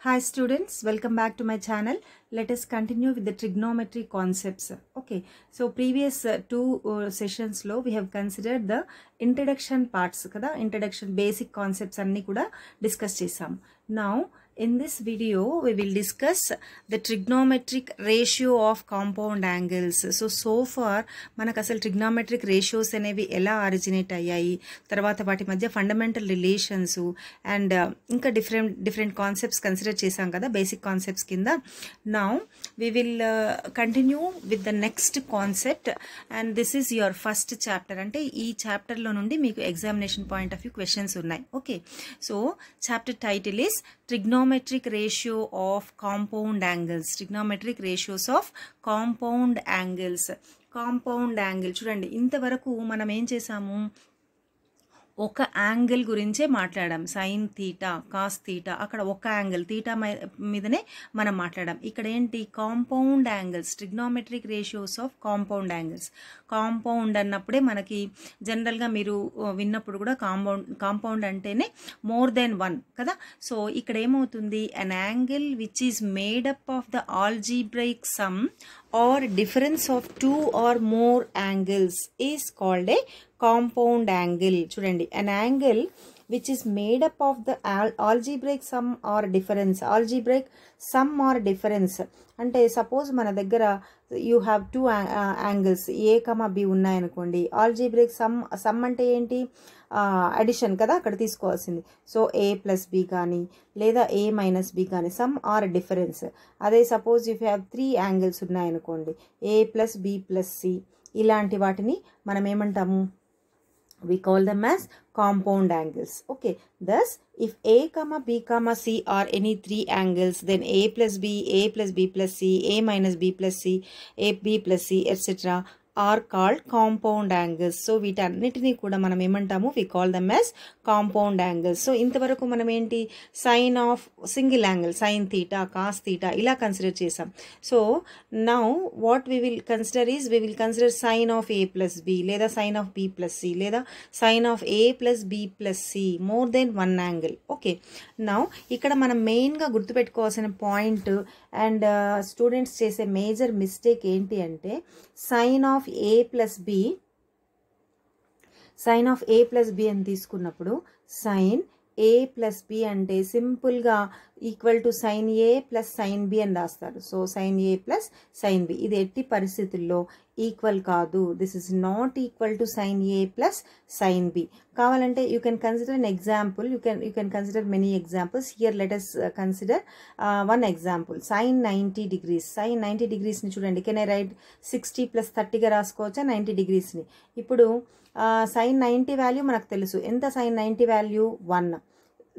Hi students, welcome back to my channel. Let us continue with the trigonometry concepts. Okay, so previous uh, two uh, sessions lo we have considered the introduction parts kada introduction basic concepts and kuda discuss some. Now In this video, we will discuss the trigonometric ratio of compound angles. So so far మనకు అసలు trigonometric ratios అనేవి ఎలా originate అయ్యాయి తర్వాత వాటి మధ్య fundamental relations and ఇంకా different different concepts consider చేసాం కదా బేసిక్ కాన్సెప్ట్స్ కింద now we will continue with the next concept and this is your first chapter అంటే ఈ చాప్టర్లో నుండి మీకు examination point of view questions ఉన్నాయి okay so chapter title is trigno trigonometric ratio of compound angles trigonometric ratios of compound angles compound angle చూడండి ఇంతవరకు మనం ఏం చేశాము ఒక యాంగిల్ గురించే మాట్లాడాం సైన్ తీటా కాస్ తీటా అక్కడ ఒక యాంగిల్ తీటా మీదనే మనం మాట్లాడాం ఇక్కడ ఏంటి compound angles trigonometric ratios of compound angles compound అన్నప్పుడే మనకి జనరల్గా మీరు విన్నప్పుడు కూడా కాంపౌండ్ కాంపౌండ్ అంటేనే మోర్ దెన్ వన్ కదా సో ఇక్కడ ఏమవుతుంది an angle which is made up of the algebraic sum or difference of two or more angles is called a compound angle చూడండి an angle which is made up of the algebraic sum or difference algebraic sum or difference అంటే suppose మన దగ్గర you have two angles A comma B ఉన్నాయనుకోండి algebraic sum sum అంటే ఏంటి addition uh, కదా అక్కడ తీసుకోవాల్సింది సో ఏ plus B కానీ లేదా ఏ మైనస్ బి కానీ సమ్ ఆర్ డిఫరెన్స్ అదే suppose you have three angles ఉన్నాయనుకోండి A plus B plus C ఇలాంటి వాటిని మనం ఏమంటాము we call them as compound angles okay thus if a comma b comma c are any three angles then a plus b a plus b plus c a minus b plus c a b plus c etc are called compound angles so వీటన్నిటినీ కూడా మనం ఏమంటాము we call them as compound angles so ఇంతవరకు మనం ఏంటి sine of single angle sine theta cos theta ఇలా consider చేసాం so now what we will consider is we will consider sine of A plus B లేదా sine of B plus C లేదా sine of A plus B plus C more than one angle okay now ఇక్కడ మనం మెయిన్గా గుర్తుపెట్టుకోవాల్సిన point and students uh, చేసే major mistake ఏంటి అంటే sine of of A plus B sine of A plus B అని తీసుకున్నప్పుడు సైన్ ఏ ప్లస్ బి అంటే సింపుల్గా equal to sine A plus sine B అని రాస్తారు so sine A plus sine B ఇది ఎట్టి పరిస్థితుల్లో ఈక్వల్ కాదు this is not equal to sine A plus sine B కావాలంటే you can consider an example you can you can consider many examples here letters consider one example sine ninety degrees sine ninety డిగ్రీస్ని చూడండి can I write sixty plus థర్టీగా రాసుకోవచ్చా ninety డిగ్రీస్ని ఇప్పుడు sine ninety value మనకు తెలుసు ఎంత sine ninety value one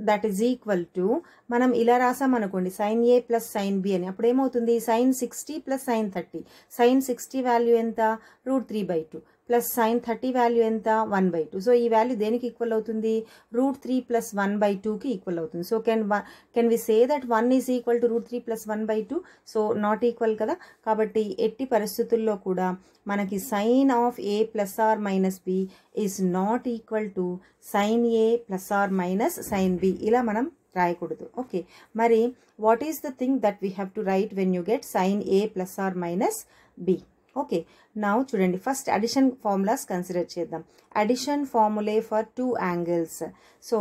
that is equal to మనం ఇలా రాసాం అనుకోండి sine A plus sine B అని అప్పుడు ఏమవుతుంది sine sixty plus sine thirty sine sixty value ఎంత root three by two plus sine thirty value ఎంత వన్ బై టూ సో ఈ వాల్యూ దేనికి ఈక్వల్ అవుతుంది root three plus one by టూకి equal అవుతుంది so can can we say that one is equal to root three plus one by two so not equal కదా కాబట్టి ఎట్టి పరిస్థితుల్లో కూడా మనకి sine of A plus or minus B is not equal to sine A plus or minus sine B ఇలా మనం రాయకూడదు okay మరి what is the thing that we have to write when you get sine A plus or minus B okay నా చూడండి first addition formulas consider చేద్దాం addition formulae for two angles so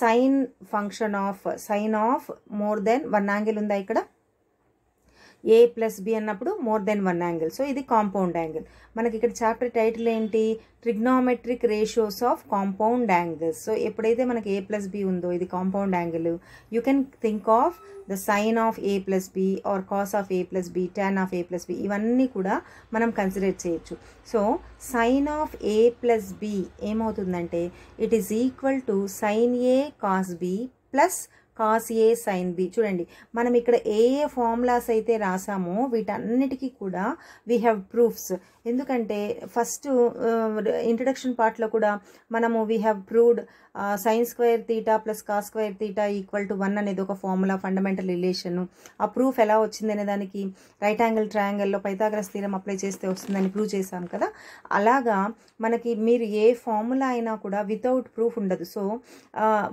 sine function of sine of more than one angle ఉందా ఇక్కడ A plus B అన్నప్పుడు more than one angle so ఇది compound angle మనకి ఇక్కడ chapter title ఏంటి trigonometric ratios of compound angles so ఎప్పుడైతే మనకి A plus B ఉందో ఇది compound angle you can think of the sine of A plus B or cos of A plus B tan of A plus B ఇవన్నీ కూడా మనం consider చేయొచ్చు so sine of A plus B ఏమవుతుందంటే it is equal to sine A cos B plus cos A sine B చూడండి మనం ఇక్కడ ఏ ఏ formulas అయితే రాసామో వీటన్నిటికీ కూడా వీ హ్యావ్ ప్రూఫ్స్ ఎందుకంటే ఫస్ట్ ఇంట్రడక్షన్ పార్ట్లో కూడా మనము we have proved sine square theta plus cos square theta equal to one అనేది ఒక ఫార్ములా ఫండమెంటల్ రిలేషన్ ఆ ప్రూఫ్ ఎలా వచ్చింది అనే దానికి రైట్ యాంగిల్ ట్రయాంగిల్లో పైతాగ్రస్ తీరం అప్లై చేస్తే వస్తుందని ప్రూవ్ చేశాం కదా అలాగా మనకి మీరు ఏ ఫార్ములా అయినా కూడా వితౌట్ ప్రూఫ్ ఉండదు so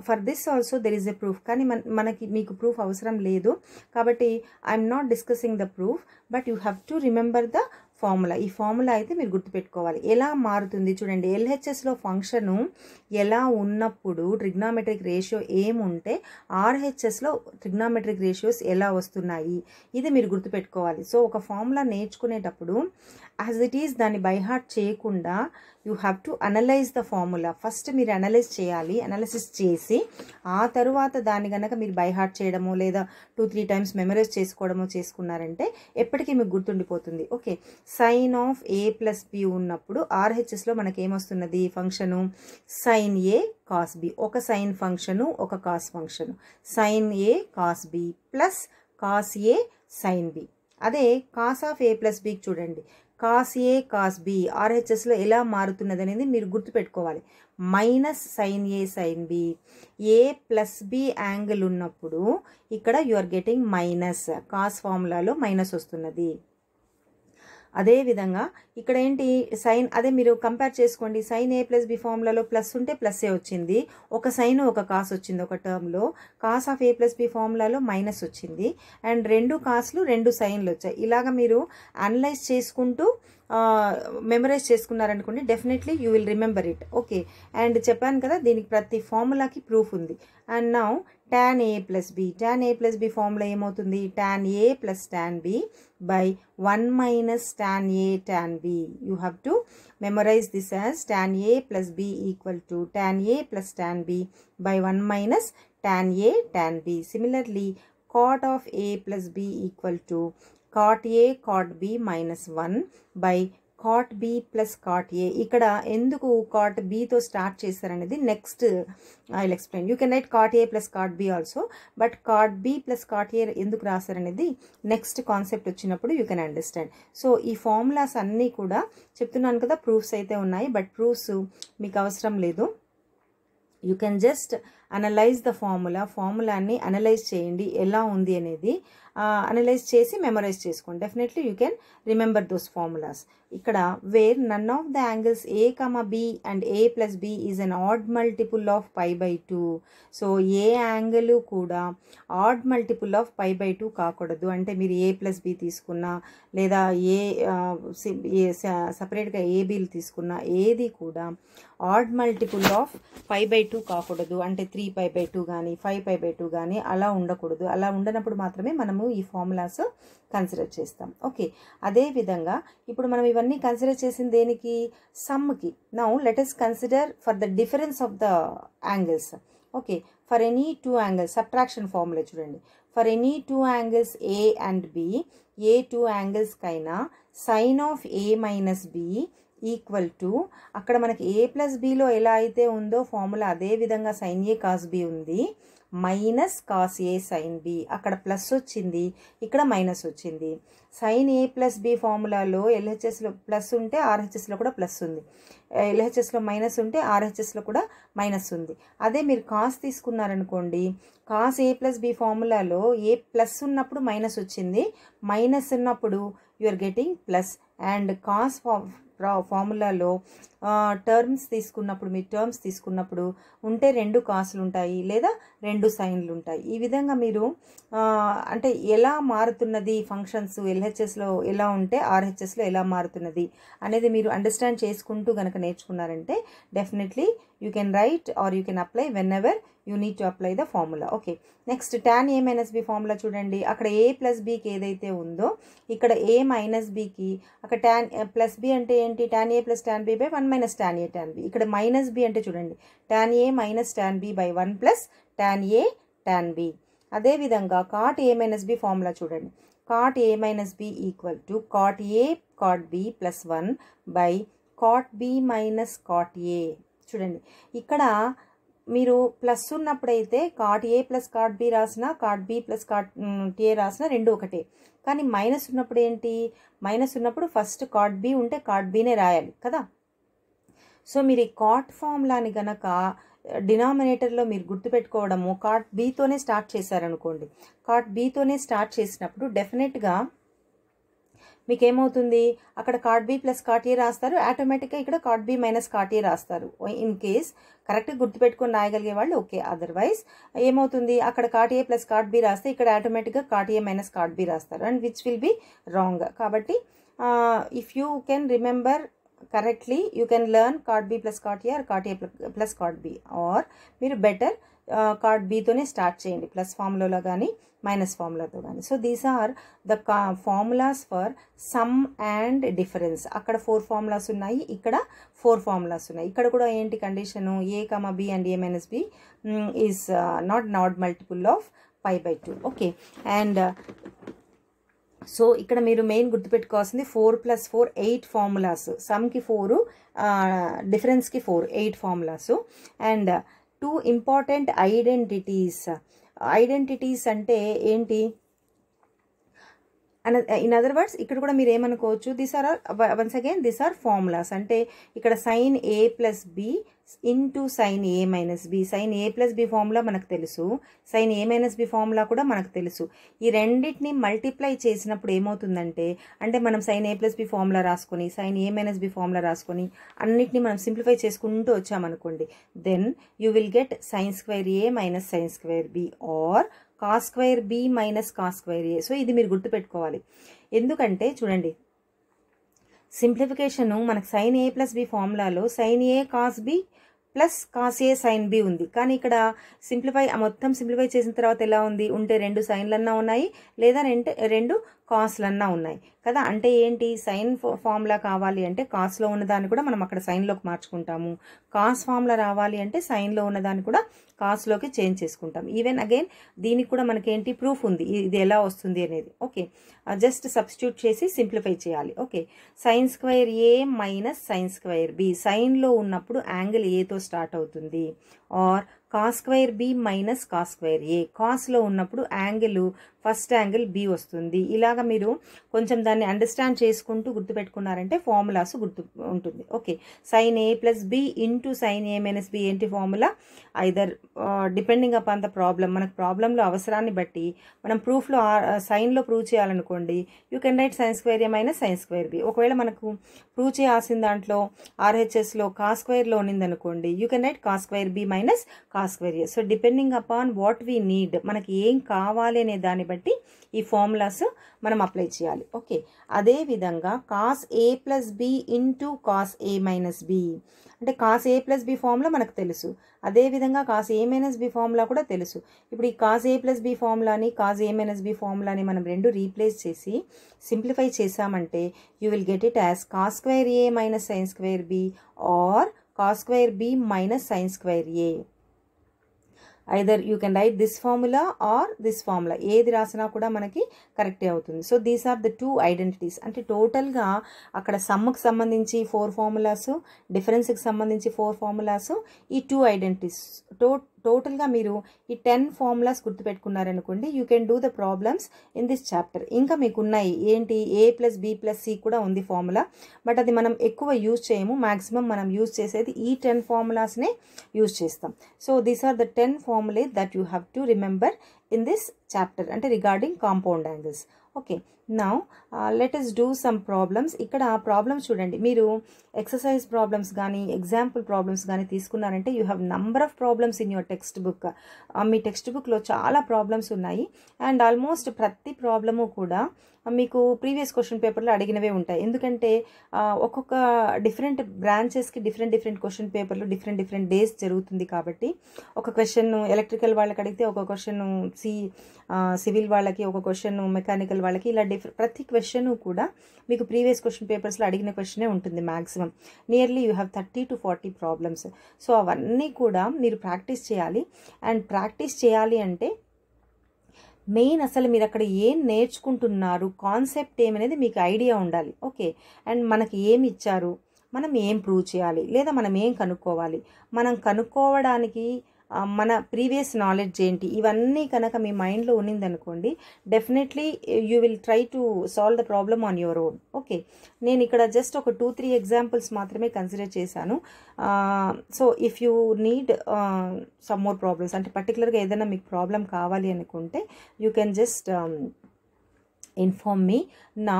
for this also there is a proof కానీ మన మనకి మీకు ప్రూఫ్ అవసరం లేదు కాబట్టి I'm not discussing the proof but you have to remember the formula ఈ ఫార్ములా అయితే మీరు గుర్తుపెట్టుకోవాలి ఎలా మారుతుంది చూడండి ఎల్హెచ్ఎస్లో ఫంక్షను ఎలా ఉన్నప్పుడు ట్రిగ్నామెట్రిక్ రేషియో ఏముంటే ఆర్హెచ్ఎస్లో ట్రిగ్నామెట్రిక్ రేషియోస్ ఎలా వస్తున్నాయి ఇది మీరు గుర్తుపెట్టుకోవాలి సో ఒక ఫార్ములా నేర్చుకునేటప్పుడు యాజ్ ఇట్ ఈస్ దాన్ని బైహార్ట్ చేయకుండా you have to analyse the formula first మీరు అనలైజ్ చేయాలి అనాలిసిస్ చేసి ఆ తరువాత దాన్ని కనుక మీరు బైహార్ట్ చేయడమో లేదా టూ త్రీ టైమ్స్ మెమరైజ్ చేసుకోవడమో చేసుకున్నారంటే ఎప్పటికీ మీకు గుర్తుండిపోతుంది okay sine of A plus B ఉన్నప్పుడు ఆర్హెచ్ఎస్లో మనకి ఏమొస్తున్నది function sine A cos B ఒక సైన్ ఫంక్షను ఒక cos function sine A cos B plus cos A sine B అదే కాస్ ఆఫ్ ఏ ప్లస్ బికి చూడండి కాస్ ఏ కాస్ బి ఆర్హెచ్ఎస్లో ఎలా మారుతున్నది అనేది మీరు గుర్తుపెట్టుకోవాలి minus sine A sine B A plus B angle ఉన్నప్పుడు ఇక్కడ you are getting minus cos ఫార్ములాలో మైనస్ వస్తున్నది అదేవిధంగా ఇక్కడ ఏంటి సైన్ అదే మీరు కంపేర్ చేసుకోండి సైన్ ఏ ప్లస్ బి ఫామ్లలో ప్లస్ ఉంటే ప్లస్ ఏ వచ్చింది ఒక సైన్ ఒక కాస్ వచ్చింది ఒక టర్మ్లో cos of A plus B ఫార్మ్లలో మైనస్ వచ్చింది అండ్ రెండు కాస్లు రెండు సైన్లు వచ్చాయి ఇలాగ మీరు అనలైజ్ చేసుకుంటూ మెమరైజ్ చేసుకున్నారనుకోండి definitely you will remember it okay and చెప్పాను కదా దీనికి ప్రతి ఫార్ములాకి ప్రూఫ్ ఉంది and now tan A plus B tan A plus B formula ఏమవుతుంది tan A plus tan B by one minus tan A tan B you have to memorise this as tan A plus B equal to tan A plus tan B by one minus tan A tan B similarly cot of A plus B equal to cot A cot B minus one by cot B plus cot A ఇక్కడ ఎందుకు cot బీతో start చేశారనేది next I will explain you can write cot A plus cot B also but cot B plus cot A ఎందుకు రాశారనేది next concept వచ్చినప్పుడు you can understand so ఈ formulas అన్నీ కూడా చెప్తున్నాను కదా ప్రూఫ్స్ అయితే ఉన్నాయి బట్ ప్రూఫ్స్ మీకు అవసరం లేదు you can just analyse the formula ఫార్ములాని అనలైజ్ చేయండి ఎలా ఉంది అనేది అనలైజ్ చేసి మెమరైజ్ చేసుకోండి definitely you can remember those formulas ఇక్కడ where none of the angles A comma B and A plus B is an odd multiple of pi by two so A angle కూడా odd multiple of pi by two కాకూడదు అంటే మీరు ఏ plus B తీసుకున్నా లేదా ఏ సపరేట్గా ఏ బీలు తీసుకున్నా ఏది కూడా odd multiple of pi by two కాకూడదు అంటే త్రీ పై బై టూ కానీ ఫైవ్ పై బై టూ కానీ అలా ఉండకూడదు అలా ఉండనప్పుడు మాత్రమే మనము ఈ ఫార్ములాస్ కన్సిడర్ చేస్తాం ఓకే అదేవిధంగా ఇప్పుడు మనం ఇవన్నీ కన్సిడర్ చేసిన దేనికి సమ్కి now let us consider for the difference of the angles okay for any two angles subtraction formula చూడండి for any two angles A and B ఏ టూ యాంగిల్స్కైనా sine of A minus B equal to అక్కడ మనకి A plus బీలో ఎలా అయితే ఉందో formula అదే విధంగా సైన్ ఏ కాస్ బి ఉంది minus cos A sine B అక్కడ ప్లస్ వచ్చింది ఇక్కడ మైనస్ వచ్చింది సైన్ ఏ ప్లస్ బి ఫార్ములాలో ఎల్హెచ్ఎస్లో ప్లస్ ఉంటే ఆర్హెచ్ఎస్లో కూడా ప్లస్ ఉంది ఎల్హెచ్ఎస్లో మైనస్ ఉంటే ఆర్హెచ్ఎస్లో కూడా మైనస్ ఉంది అదే మీరు కాస్ తీసుకున్నారనుకోండి కాస్ ఏ ప్లస్ బి ఫార్ములాలో ఏ ప్లస్ ఉన్నప్పుడు మైనస్ వచ్చింది మైనస్ ఉన్నప్పుడు you are getting plus and cos రా ఫార్ములాలో టర్మ్స్ తీసుకున్నప్పుడు మీరు టర్మ్స్ తీసుకున్నప్పుడు ఉంటే రెండు కాసులు ఉంటాయి లేదా రెండు సైన్లు ఉంటాయి ఈ విధంగా మీరు అంటే ఎలా మారుతున్నది ఫంక్షన్స్ ఎల్హెచ్ఎస్లో ఎలా ఉంటే ఆర్హెచ్ఎస్లో ఎలా మారుతున్నది అనేది మీరు అండర్స్టాండ్ చేసుకుంటూ కనుక నేర్చుకున్నారంటే definitely you can write or you can apply whenever you need to apply the formula okay next tan A minus B formula చూడండి అక్కడ ఏ ప్లస్ బీకి ఏదైతే ఉందో ఇక్కడ ఏ మైనస్ బీకి అక్కడ ట్యాన్ ప్లస్ బి అంటే ఏంటి tan A plus tan B by one minus tan A tan B ఇక్కడ మైనస్ బి అంటే చూడండి tan A minus tan B by one plus tan A tan B అదేవిధంగా cot A minus B formula చూడండి cot A minus B equal to cot A cot B plus one by cot B minus cot A చూడండి ఇక్కడ మీరు plus ఉన్నప్పుడైతే cot A plus cot B రాసిన cot B plus cot A రాసిన రెండు ఒకటే కానీ మైనస్ ఉన్నప్పుడు ఏంటి మైనస్ ఉన్నప్పుడు ఫస్ట్ కాట్ బి ఉంటే కాట్ బీనే రాయాలి కదా సో మీరు ఈ కాట్ ఫార్ములాని గనక డినామినేటర్లో మీరు గుర్తుపెట్టుకోవడము కాట్ బీతోనే స్టార్ట్ చేశారనుకోండి కాట్ బీతోనే స్టార్ట్ చేసినప్పుడు డెఫినెట్గా మీకు ఏమవుతుంది అక్కడ cot B plus cot A రాస్తారు ఆటోమేటిక్గా ఇక్కడ cot B minus cot A రాస్తారు ఇన్ కేస్ కరెక్ట్గా గుర్తుపెట్టుకొని రాయగలిగే వాళ్ళు ఓకే అదర్వైజ్ ఏమవుతుంది అక్కడ cot A plus cot B రాస్తే ఇక్కడ ఆటోమేటిక్గా cot A minus cot B రాస్తారు and which will be wrong కాబట్టి if you can remember correctly you can learn cot B plus cot A or cot A plus cot B or మీరు better cot బీతోనే start చేయండి plus ఫార్ములాలో కానీ minus ఫార్ములాతో కానీ so these are the formulas for sum and difference అక్కడ four formulas ఉన్నాయి ఇక్కడ ఫోర్ ఫార్ములాస్ ఉన్నాయి ఇక్కడ కూడా ఏంటి condition A comma B and A minus B is not not multiple of five by two okay and so ఇక్కడ మీరు main గుర్తుపెట్టుకోవాల్సింది four plus four eight formulas సమ్కి ఫోరు డిఫరెన్స్కి four eight formulas and two important identities identities అంటే ఏంటి అన in other words ఇక్కడ కూడా మీరు ఏమనుకోవచ్చు this are once again this are formulas అంటే ఇక్కడ sine A plus B into sine A minus B sine A plus B formula మనకు తెలుసు sine A minus B formula కూడా మనకు తెలుసు ఈ రెండింటిని మల్టిప్లై చేసినప్పుడు ఏమవుతుందంటే అంటే మనం sine A plus B formula రాసుకొని sine A minus B formula రాసుకొని అన్నింటినీ మనం సింప్లిఫై చేసుకుంటూ వచ్చామనుకోండి then you will get sine square A minus sine square B or cos square B minus cos square A so ఇది మీరు గుర్తుపెట్టుకోవాలి ఎందుకంటే చూడండి సింప్లిఫికేషన్ మనకు సైన్ ఏ ప్లస్ బి ఫార్ములాలో sine A cos B plus cos A sine B ఉంది కానీ ఇక్కడ సింప్లిఫై మొత్తం సింప్లిఫై చేసిన తర్వాత ఎలా ఉంది ఉంటే రెండు సైన్లన్నా ఉన్నాయి లేదా రెండు రెండు కాస్ట్లన్నా ఉన్నాయి కదా అంటే ఏంటి సైన్ ఫార్ములా కావాలి అంటే కాస్ట్లో ఉన్నదాన్ని కూడా మనం అక్కడ సైన్లోకి మార్చుకుంటాము కాస్ ఫార్ములా రావాలి అంటే సైన్లో ఉన్నదాన్ని కూడా కాస్ట్లోకి చేంజ్ చేసుకుంటాం ఈవెన్ అగైన్ దీనికి కూడా మనకేంటి ప్రూఫ్ ఉంది ఇది ఎలా వస్తుంది అనేది ఓకే జస్ట్ సబ్స్టిట్యూట్ చేసి సింప్లిఫై చేయాలి okay sine square A minus sine square B సైన్లో ఉన్నప్పుడు యాంగిల్ ఏతో స్టార్ట్ అవుతుంది or cos square B minus cos square A కాస్లో ఉన్నప్పుడు యాంగిల్ ఫస్ట్ యాంగిల్ బి వస్తుంది ఇలాగ మీరు కొంచెం దాన్ని అండర్స్టాండ్ చేసుకుంటూ గుర్తుపెట్టుకున్నారంటే ఫార్ములాస్ గుర్తు ఉంటుంది okay sine A plus B into sine A minus B ఏంటి formula either depending upon the problem మనకు ప్రాబ్లంలో అవసరాన్ని బట్టి మనం ప్రూఫ్లో సైన్లో ప్రూవ్ చేయాలనుకోండి you can write sine square A minus sine square B ఒకవేళ మనకు ప్రూవ్ చేయాల్సిన దాంట్లో ఆర్హెచ్ఎస్లో కా స్క్వేర్లో ఉనిందనుకోండి you can write cos square B minus cos square A so depending upon what we need మనకి ఏం కావాలి అనే దాన్ని బట్టి కాబట్టి ఈ ఫార్ములాస్ మనం అప్లై చేయాలి ఓకే అదేవిధంగా cos A plus B into cos A minus B అంటే cos A plus B formula మనకు తెలుసు అదేవిధంగా cos A minus B formula కూడా తెలుసు ఇప్పుడు ఈ కాస్ ఏ ప్లస్ బి ఫార్ములాని కాస్ ఏ మైనస్ బి ఫార్ములాని మనం రెండు రీప్లేస్ చేసి సింప్లిఫై చేసామంటే you will get it as cos square A minus sines square B or cos square B minus sines square A either you can right this formula or this formula ఏది రాసినా కూడా మనకి కరెక్టే అవుతుంది so these are the two identities అంటే టోటల్గా అక్కడ సమ్ముకు సంబంధించి ఫోర్ ఫార్ములాస్ డిఫరెన్స్కి సంబంధించి ఫోర్ ఫార్ములాస్ ఈ టూ ఐడెంటిటీస్ టో టోటల్గా మీరు ఈ టెన్ ఫార్ములాస్ గుర్తుపెట్టుకున్నారనుకోండి you can do the problems in this chapter ఇంకా మీకు ఉన్నాయి ఏంటి A plus B plus C కూడా ఉంది ఫార్ములా బట్ అది మనం ఎక్కువ యూజ్ చేయము మ్యాక్సిమం మనం యూజ్ చేసేది ఈ టెన్ ఫార్ములాస్నే యూజ్ చేస్తాం so these are the ten ఫార్ములే that you have to remember in this chapter అంటే regarding compound angles okay now let us do some problems ఇక్కడ ప్రాబ్లమ్స్ చూడండి మీరు ఎక్సర్సైజ్ ప్రాబ్లమ్స్ కానీ ఎగ్జాంపుల్ ప్రాబ్లమ్స్ కానీ తీసుకున్నారంటే you have number of problems in your textbook మీ text బుక్లో చాలా ప్రాబ్లమ్స్ ఉన్నాయి అండ్ ఆల్మోస్ట్ ప్రతి ప్రాబ్లము కూడా uh, మీకు ప్రీవియస్ క్వశ్చన్ పేపర్లో అడిగినవే ఉంటాయి ఎందుకంటే uh, ఒక్కొక్క డిఫరెంట్ బ్రాంచెస్కి డిఫరెంట్ డిఫరెంట్ క్వశ్చన్ పేపర్లు డిఫరెంట్ డిఫరెంట్ డేస్ జరుగుతుంది కాబట్టి ఒక క్వశ్చన్ ఎలక్ట్రికల్ వాళ్ళకి అడిగితే ఒక క్వశ్చన్ సి సివిల్ వాళ్ళకి ఒక క్వశ్చన్ మెకానికల్ వాళ్ళకి ఇలా డిఫరెంట్ ప్రతి క్వశ్చను కూడా మీకు ప్రీవియస్ క్వశ్చన్ పేపర్స్లో అడిగిన క్వశ్చనే ఉంటుంది maximum nearly you have thirty to forty problems so అవన్నీ కూడా మీరు ప్రాక్టీస్ చేయాలి అండ్ ప్రాక్టీస్ చేయాలి అంటే మెయిన్ అసలు మీరు అక్కడ ఏం నేర్చుకుంటున్నారు కాన్సెప్ట్ ఏమనేది మీకు ఐడియా ఉండాలి ఓకే అండ్ మనకి ఏమి ఇచ్చారు మనం ఏం ప్రూవ్ చేయాలి లేదా మనం ఏం కనుక్కోవాలి మనం కనుక్కోవడానికి మన ప్రీవియస్ నాలెడ్జ్ ఏంటి ఇవన్నీ కనుక మీ మైండ్లో ఉన్నిందనుకోండి definitely you will try to solve the problem on your own okay నేను ఇక్కడ జస్ట్ ఒక టూ త్రీ ఎగ్జాంపుల్స్ మాత్రమే కన్సిడర్ చేశాను so if you need some more problems అంటే పర్టికులర్గా ఏదైనా మీకు ప్రాబ్లం కావాలి అనుకుంటే you can just inform me నా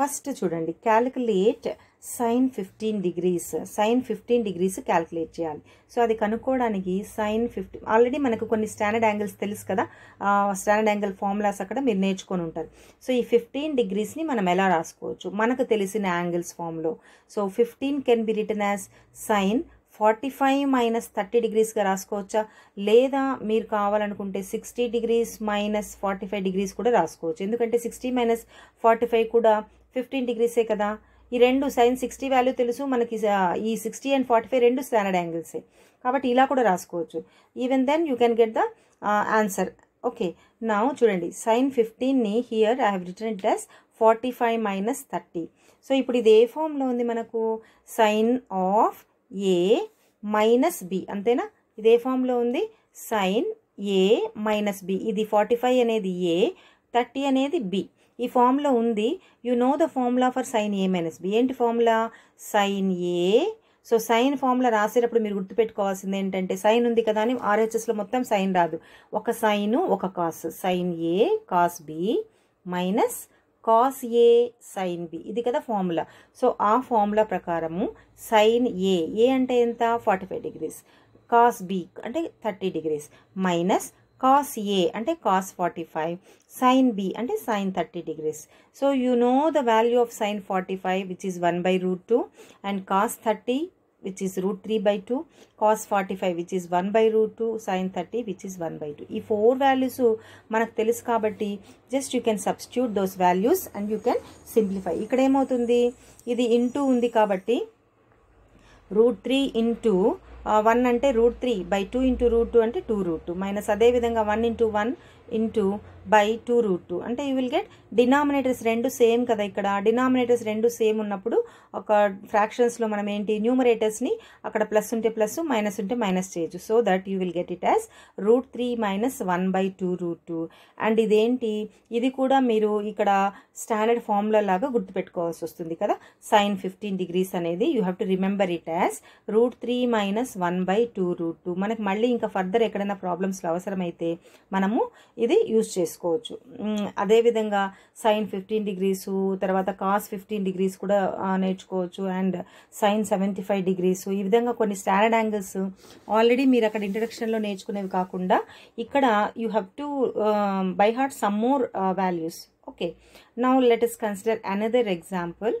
ఫస్ట్ చూడండి calculate sine fifteen degrees sine fifteen degrees calculate చేయాలి సో అది కనుక్కోవడానికి సైన్ ఫిఫ్టీ ఆల్రెడీ మనకు కొన్ని స్టాండర్డ్ యాంగిల్స్ తెలుసు కదా స్టాండర్డ్ యాంగిల్ ఫార్ములాస్ అక్కడ మీరు నేర్చుకొని ఉంటారు సో ఈ ఫిఫ్టీన్ డిగ్రీస్ని మనం ఎలా రాసుకోవచ్చు మనకు తెలిసిన యాంగిల్స్ ఫామ్లో so fifteen can be written as sine forty five minus thirty డిగ్రీస్గా రాసుకోవచ్చా లేదా మీరు కావాలనుకుంటే sixty degrees minus forty five degrees కూడా రాసుకోవచ్చు ఎందుకంటే సిక్స్టీ మైనస్ ఫార్టీ ఫైవ్ కూడా ఫిఫ్టీన్ డిగ్రీసే కదా ఈ రెండు సైన్ సిక్స్టీ వాల్యూ తెలుసు మనకి ఈ సిక్స్టీ అండ్ ఫార్టీ ఫైవ్ రెండు స్టాండర్డ్ యాంగిల్సే కాబట్టి ఇలా కూడా రాసుకోవచ్చు even then you can get the answer okay నా చూడండి సైన్ ఫిఫ్టీన్ని here I have written it as forty five minus thirty so ఇప్పుడు ఇది ఏ ఫామ్లో ఉంది మనకు sine of A minus B అంతేనా ఇది ఏ ఫామ్లో ఉంది సైన్ ఏ మైనస్ బి ఇది ఫార్టీ ఫైవ్ అనేది ఏ థర్టీ అనేది బి ఈ ఫామ్లో ఉంది you know the formula for sine A minus B ఏంటి formula sine A so sine formula రాసేటప్పుడు మీరు గుర్తుపెట్టుకోవాల్సింది ఏంటంటే సైన్ ఉంది కదా అని ఆర్హెచ్ఎస్లో మొత్తం సైన్ రాదు ఒక సైన్ ఒక cos sine A cos B minus cos A sine B ఇది కదా ఫార్ములా సో ఆ ఫార్ములా ప్రకారము సైన్ ఏ ఏ అంటే ఎంత forty five degrees cos B అంటే thirty degrees minus cos A అంటే cos forty five sine B అంటే sine thirty degrees so you know the value of sine forty five which is one by root two and cos thirty which is root 3 by 2 cos 45 which is 1 by root 2 sin 30 which is 1 by 2 ఈ four values మనకు తెలుసు కాబట్టి just you can substitute those values and you can simplify ఇక్కడ ఏమవుతుంది ఇది into ఉంది కాబట్టి root three into one అంటే root three by two into root two అంటే టూ రూట్ టూ మైనస్ అదేవిధంగా one into one into by two root two అంటే you will get denominators రెండు సేమ్ కదా ఇక్కడ డినామినేటర్స్ రెండు సేమ్ ఉన్నప్పుడు ఒక ఫ్రాక్షన్స్లో మనం ఏంటి న్యూమరేటర్స్ని అక్కడ ప్లస్ ఉంటే ప్లస్ మైనస్ ఉంటే మైనస్ చేయొచ్చు so that you will get it as root three minus one by two root two and ఇదేంటి ఇది కూడా మీరు ఇక్కడ స్టాండర్డ్ ఫార్ములా లాగా గుర్తుపెట్టుకోవాల్సి వస్తుంది కదా సైన్ ఫిఫ్టీన్ డిగ్రీస్ అనేది you have to remember it as root three minus one by two root two మనకి మళ్ళీ ఇంకా ఫర్దర్ ఎక్కడైనా ప్రాబ్లమ్స్లో అవసరమైతే మనము ఇది యూజ్ చేస్తాం చేసుకోవచ్చు అదేవిధంగా సైన్ ఫిఫ్టీన్ డిగ్రీస్ తర్వాత కాస్ ఫిఫ్టీన్ డిగ్రీస్ కూడా నేర్చుకోవచ్చు and sine seventy five degrees ఈ విధంగా కొన్ని స్టాండర్డ్ యాంగిల్స్ ఆల్రెడీ మీరు అక్కడ ఇంట్రడక్షన్లో నేర్చుకునేవి కాకుండా ఇక్కడ you have to by heart some more values okay now let us consider another example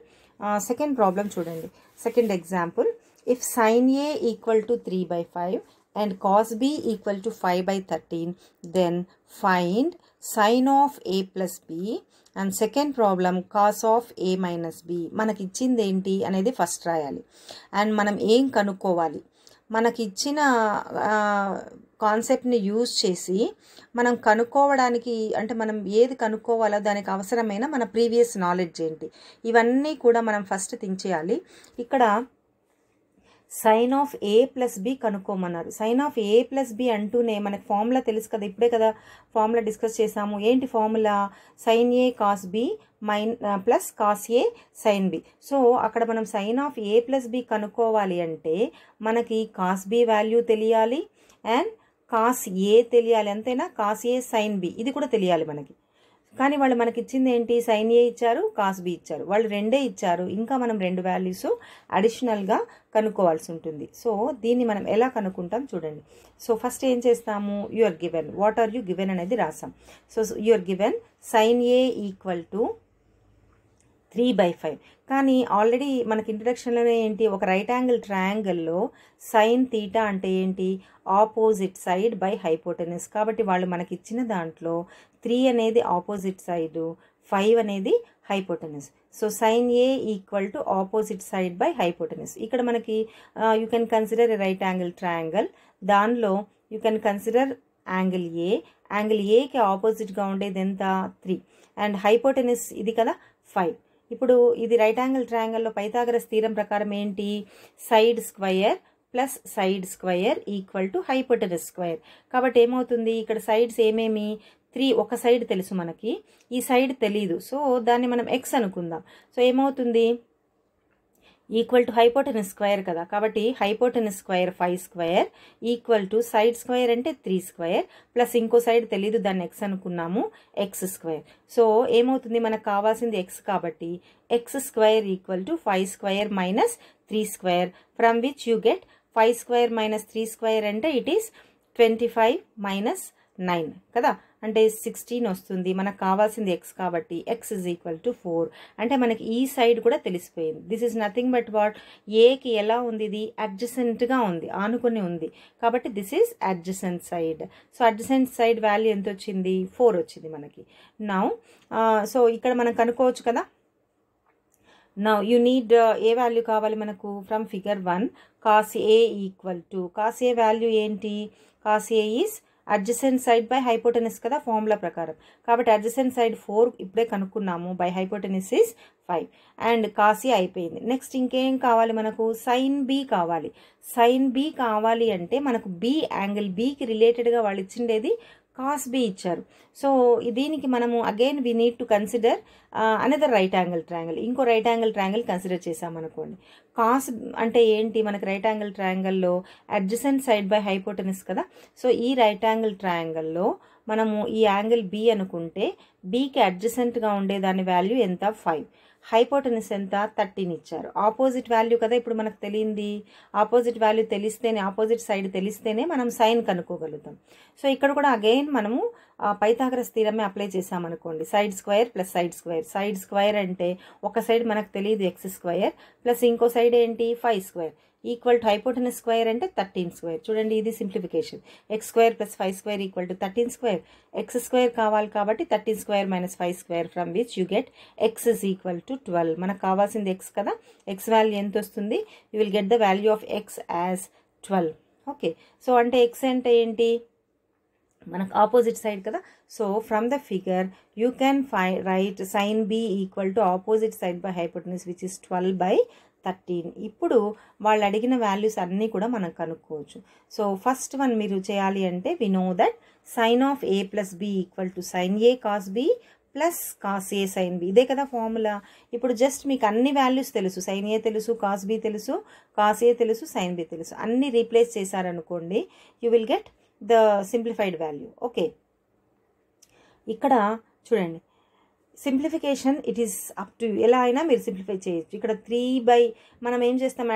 second problem చూడండి second example if sine A equal to three by five and cos B equal to five by thirteen then find sine of A plus B and second problem cos of A minus B మనకి ఇచ్చింది ఏంటి అనేది first రాయాలి and మనం ఏం కనుక్కోవాలి మనకి ఇచ్చిన కాన్సెప్ట్ని యూజ్ చేసి మనం కనుక్కోవడానికి అంటే మనం ఏది కనుక్కోవాలో దానికి అవసరమైన మన ప్రీవియస్ నాలెడ్జ్ ఏంటి ఇవన్నీ కూడా మనం ఫస్ట్ థింక్ చేయాలి ఇక్కడ sine of A plus B కనుక్కోమన్నారు sine of A plus B అంటూనే మనకు ఫార్ములా తెలుసు కదా ఇప్పుడే కదా ఫార్ములా డిస్కస్ చేసాము ఏంటి formula sine A cos B మైన్ plus cos A sine B so అక్కడ మనం sine of A plus B కనుక్కోవాలి అంటే మనకి కాస్ బి వాల్యూ తెలియాలి అండ్ కాస్ ఏ తెలియాలి అంతేనా కాస్ ఏ సైన్ బి ఇది కూడా తెలియాలి మనకి కానీ వాళ్ళు మనకి ఇచ్చింది ఏంటి సైన్ ఏ ఇచ్చారు కాస్ బి ఇచ్చారు వాళ్ళు రెండే ఇచ్చారు ఇంకా మనం రెండు వాల్యూస్ అడిషనల్గా కనుక్కోవాల్సి ఉంటుంది సో దీన్ని మనం ఎలా కనుక్కుంటాం చూడండి సో ఫస్ట్ ఏం చేస్తాము you're given what are you given అనేది రాసాం so you're given sine A equal to three by five కానీ ఆల్రెడీ మనకి ఇంట్రడక్షన్లోనే ఏంటి ఒక రైట్ యాంగిల్ ట్రయాంగిల్లో సైన్ తీటా అంటే ఏంటి ఆపోజిట్ సైడ్ బై హైపోటెనస్ కాబట్టి వాళ్ళు మనకి ఇచ్చిన దాంట్లో త్రీ అనేది ఆపోజిట్ సైడ్ ఫైవ్ అనేది hypotenuse so sine A equal to opposite side by hypotenuse ఇక్కడ మనకి you can consider right angle triangle దానిలో you can consider angle A angle ఏకి ఆపోజిట్గా ఉండేది ఎంత త్రీ అండ్ హైపోటెనిస్ ఇది కదా ఫైవ్ ఇప్పుడు ఇది రైట్ యాంగిల్ ట్రయాంగిల్లో పైతాగర స్థిరం ప్రకారం ఏంటి side square plus side square equal to hypotenuse square కాబట్టి ఏమవుతుంది ఇక్కడ సైడ్స్ ఏమేమి త్రీ ఒక సైడ్ తెలుసు మనకి ఈ సైడ్ తెలీదు సో దాన్ని మనం ఎక్స్ అనుకుందాం సో ఏమవుతుంది ఈక్వల్ టు హైపోటెన్ స్క్వేర్ కదా కాబట్టి hypotenuse square five square equal to side square అంటే త్రీ స్క్వేర్ ప్లస్ ఇంకో సైడ్ తెలీదు దాన్ని ఎక్స్ అనుకున్నాము ఎక్స్ స్క్వేర్ సో ఏమవుతుంది మనకు కావాల్సింది ఎక్స్ కాబట్టి x square equal to five square minus three square from which you get five square minus three square అంటే it is twenty five minus nine కదా అంటే సిక్స్టీన్ వస్తుంది మనకు కావాల్సింది ఎక్స్ కాబట్టి x is equal to four అంటే మనకి ఈ సైడ్ కూడా తెలిసిపోయింది this is nothing but what ఏకి ఎలా ఉంది ఇది అడ్జసెంట్గా ఉంది ఆనుకొని ఉంది కాబట్టి this is adjacent side so adjacent side value ఎంత వచ్చింది ఫోర్ వచ్చింది మనకి నా సో uh, ఇక్కడ మనం కనుక్కోవచ్చు కదా నా యూ నీడ్ ఏ వాల్యూ కావాలి మనకు from figure one cos A equal to cos A value ఏంటి cos A is adjacent side by hypotenuse కదా ఫార్ములా ప్రకారం కాబట్టి అడ్జసెంట్ సైడ్ ఫోర్ ఇప్పుడే కనుక్కున్నాము by hypotenuse is five and కాసి అయిపోయింది నెక్స్ట్ ఇంకేం కావాలి మనకు సైన్ బి కావాలి సైన్ బి కావాలి అంటే మనకు బి యాంగిల్ బికి రిలేటెడ్గా వాళ్ళు ఇచ్చిండేది కాస్ బి ఇచ్చారు సో దీనికి మనము again we need to consider another right angle triangle ఇంకో రైట్ యాంగిల్ ట్రయాంగిల్ కన్సిడర్ చేసామనుకోండి కాస్ అంటే ఏంటి మనకి రైట్ యాంగిల్ ట్రయాంగిల్లో అడ్జసెంట్ సైడ్ బై హైపోటెనిస్ కదా సో ఈ రైట్ యాంగిల్ ట్రయాంగిల్లో మనము ఈ యాంగిల్ బి అనుకుంటే బీకి అడ్జసెంట్గా దాని వాల్యూ ఎంత ఫైవ్ హైపోటెనస్ ఎంత థర్టీన్ ఇచ్చారు ఆపోజిట్ వాల్యూ కదా ఇప్పుడు మనకు తెలియంది ఆపోజిట్ వాల్యూ తెలిస్తేనే ఆపోజిట్ సైడ్ తెలిస్తేనే మనం సైన్ కనుక్కోగలుగుతాం సో ఇక్కడ కూడా అగైన్ మనము పైతాగ్ర స్థిరమే అప్లై చేసామనుకోండి side square plus side square side square అంటే ఒక సైడ్ మనకు తెలియదు ఎక్స్ స్క్వేర్ ప్లస్ ఇంకో సైడ్ ఏంటి five square equal to hypotenuse square అంటే థర్టీన్ స్క్వేర్ చూడండి ఇది simplification x square plus five square equal to thirteen square x square కావాలి కాబట్టి thirteen square minus five square from which you get x is equal to twelve మనకు కావాల్సింది x కదా x value ఎంత వస్తుంది you will get the value of x as twelve okay so అంటే x అంటే ఏంటి మనకు ఆపోజిట్ సైడ్ కదా so from the figure you can ఫై write sine B equal to opposite side by hypotenuse which is twelve by thirteen ఇప్పుడు వాళ్ళు అడిగిన values అన్నీ కూడా మనం కనుక్కోవచ్చు సో ఫస్ట్ వన్ మీరు చేయాలి అంటే we know that sine of A plus B equal to sine A cos B plus cos A sine B ఇదే కదా ఫార్ములా ఇప్పుడు జస్ట్ మీకు అన్ని వాల్యూస్ తెలుసు సైన్ ఏ తెలుసు కాస్ బి తెలుసు కాస్ ఏ తెలుసు సైన్ బి తెలుసు అన్ని రీప్లేస్ చేశారనుకోండి you will get the simplified value okay ఇక్కడ చూడండి simplification it is up to ఎలా అయినా మీరు సింప్లిఫై చేయొచ్చు ఇక్కడ త్రీ బై మనం ఏం చేస్తాం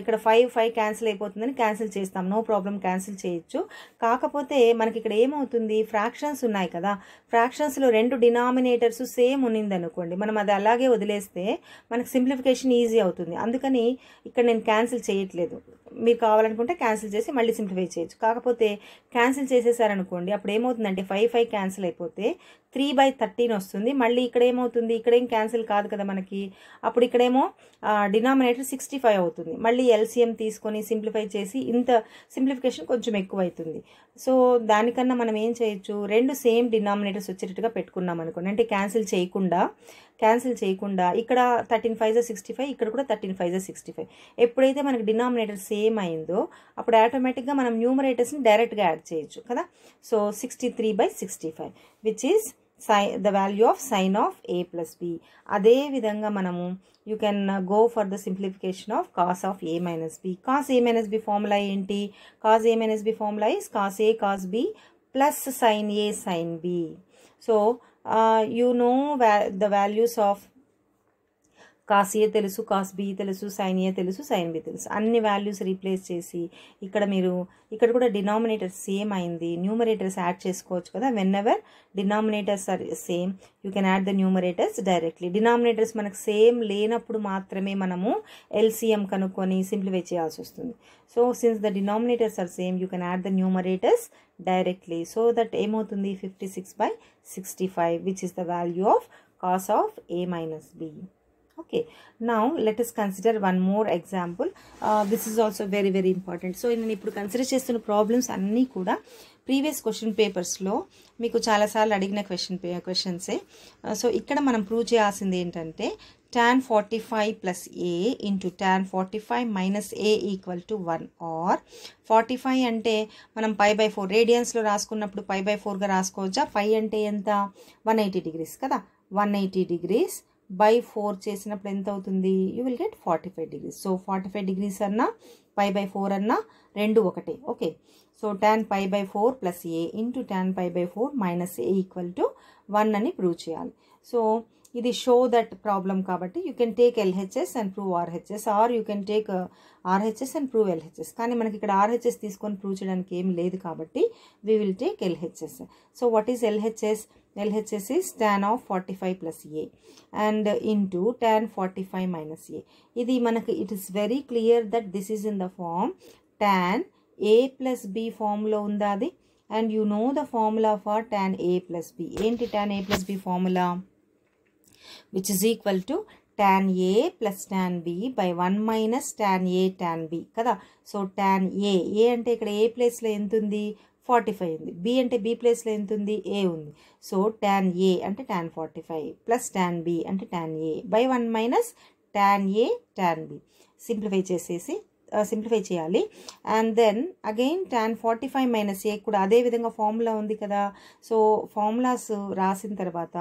ఇక్కడ ఫైవ్ ఫైవ్ క్యాన్సిల్ అయిపోతుందని క్యాన్సిల్ చేస్తాం నో ప్రాబ్లం క్యాన్సిల్ చేయొచ్చు కాకపోతే మనకి ఇక్కడ ఏమవుతుంది ఫ్రాక్షన్స్ ఉన్నాయి కదా ఫ్రాక్షన్స్లో రెండు డినామినేటర్స్ సేమ్ ఉన్నిందనుకోండి మనం అది అలాగే వదిలేస్తే మనకు సింప్లిఫికేషన్ ఈజీ అవుతుంది అందుకని ఇక్కడ నేను క్యాన్సిల్ చేయట్లేదు మీరు కావాలనుకుంటే క్యాన్సిల్ చేసి మళ్ళీ సింప్లిఫై చేయొచ్చు కాకపోతే క్యాన్సిల్ చేసేసారనుకోండి అప్పుడు ఏమవుతుందంటే ఫైవ్ ఫైవ్ క్యాన్సిల్ అయిపోతే త్రీ బై థర్టీన్ వస్తుంది మళ్ళీ ఇక్కడ ఏమవుతుంది ఇక్కడేం క్యాన్సిల్ కాదు కదా మనకి అప్పుడు ఇక్కడేమో డినామినేటర్ సిక్స్టీ ఫైవ్ అవుతుంది మళ్ళీ ఎల్సిఎం తీసుకొని సింప్లిఫై చేసి ఇంత సింప్లిఫికేషన్ కొంచెం ఎక్కువ అవుతుంది సో దానికన్నా మనం ఏం చేయొచ్చు రెండు సేమ్ డినామినేటర్స్ వచ్చేటట్టుగా పెట్టుకున్నాం అనుకోండి అంటే క్యాన్సిల్ చేయకుండా క్యాన్సిల్ చేయకుండా ఇక్కడ థర్టీన్ ఫైవ్ జా సిక్స్టీ ఫైవ్ ఇక్కడ కూడా థర్టీన్ ఫైవ్ జా సిక్స్టీ ఫైవ్ ఎప్పుడైతే మనకి డినామినేటర్ సేమ్ అయిందో అప్పుడు ఆటోమేటిక్గా మనం న్యూమరేటర్స్ని డైరెక్ట్గా యాడ్ చేయొచ్చు కదా so sixty three by sixty five which is సై the value of sine of A plus B అదేవిధంగా మనము you can go for the simplification of cos of A minus B cos A minus B formula ఏంటి cos A minus B formula is cos A cos B plus sine A sine B so uh, you know the values of cos A తెలుసు cos B తెలుసు sine A తెలుసు sine B తెలుసు అన్ని values replace చేసి ఇక్కడ మీరు ఇక్కడ కూడా డినామినేటర్ సేమ్ అయింది న్యూమరేటర్స్ యాడ్ చేసుకోవచ్చు కదా when denominators are same you can add the numerators directly denominators మనకు సేమ్ లేనప్పుడు మాత్రమే మనము ఎల్సిఎం కనుక్కొని సింప్లిఫై చేయాల్సి వస్తుంది so since the denominators are same you can add the numerators directly so that ఏమవుతుంది fifty six by sixty five which is the value of cos of A minus B okay నా let us consider one more example uh, this also very very important so నేను ఇప్పుడు consider చేస్తున్న problems అన్నీ కూడా previous question పేపర్స్లో మీకు చాలాసార్లు అడిగిన క్వశ్చన్ పే క్వశ్చన్సే సో ఇక్కడ మనం ప్రూవ్ చేయాల్సింది ఏంటంటే tan forty five plus A a tan forty five minus A equal to one or forty five అంటే మనం పై బై ఫోర్ రేడియన్స్లో రాసుకున్నప్పుడు పై బై ఫోర్గా రాసుకోవచ్చా ఫైవ్ అంటే ఎంత వన్ ఎయిటీ డిగ్రీస్ కదా one eighty degrees by four చేసినప్పుడు ఎంత అవుతుంది you will get forty five degrees so forty five degrees అన్నా పై బై ఫోర్ అన్నా రెండు ఒకటే okay so tan pi by four plus A into tan pi by four minus A equal to one అని prove చేయాలి so ఇది show that problem కాబట్టి you can take LHS and prove RHS or you can take RHS and prove LHS కానీ మనకి ఇక్కడ RHS తీసుకొని prove చేయడానికి ఏం లేదు కాబట్టి we will take LHS so what is LHS LHS is tan of 45 plus A and into tan 45 minus A. ఇది మనకు it is very clear that this is in the form tan A plus B ఫామ్లో ఉందా అది and you know the formula for tan A plus B. ఏంటి tan A plus B formula which is equal to tan A plus tan B by 1 minus tan A tan B కదా so tan A A అంటే ఇక్కడ A ప్లేస్లో ఎంత ఉంది forty five ఉంది B అంటే B ప్లేస్లో ఎంత ఉంది ఏ ఉంది సో ట్యాన్ ఏ అంటే tan forty five plus tan B అంటే tan A by one minus tan A tan B simplify చేసేసి సింప్లిఫై చేయాలి and then again tan forty five minus A కూడా అదే విధంగా ఫార్ములా ఉంది కదా సో ఫార్ములాస్ రాసిన తర్వాత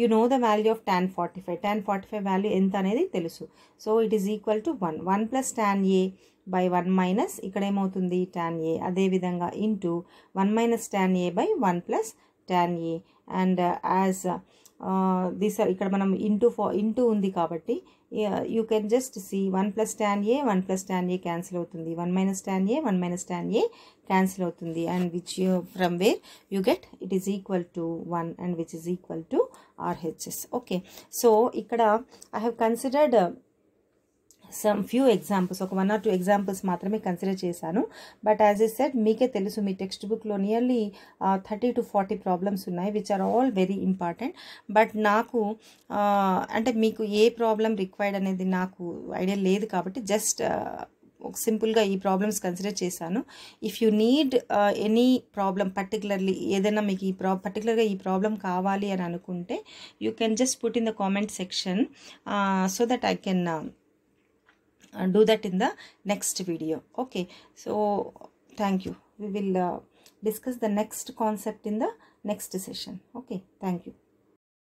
you know the value of tan forty five tan forty five value ఎంత అనేది తెలుసు so it is equal to one one plus tan A by one minus ఇక్కడ ఏమవుతుంది ట్యాన్ ఏ అదేవిధంగా into one minus tan A by one plus tan A and as this ఇక్కడ మనం into four into ఉంది కాబట్టి you can just see one plus tan A one plus tan A cancel అవుతుంది one minus tan A one minus tan A cancel అవుతుంది and which you from where you get it is equal to one and which is equal to RHS okay so ఇక్కడ I have considered some few examples ఒక one or two examples మాత్రమే consider చేశాను but as a set మీకే తెలుసు మీ text బుక్లో nearly thirty to forty problems ఉన్నాయి which are all very important but నాకు అంటే మీకు ఏ ప్రాబ్లం రిక్వైర్డ్ అనేది నాకు ఐడియా లేదు కాబట్టి జస్ట్ ఒక సింపుల్గా ఈ ప్రాబ్లమ్స్ కన్సిడర్ చేశాను if you need any problem particularly ఏదైనా మీకు ఈ ప్రా పర్టికులర్గా ఈ ప్రాబ్లం కావాలి అని అనుకుంటే you can just put in the comment section so that I can Uh, do that in the next video okay so thank you we will uh, discuss the next concept in the next session okay thank you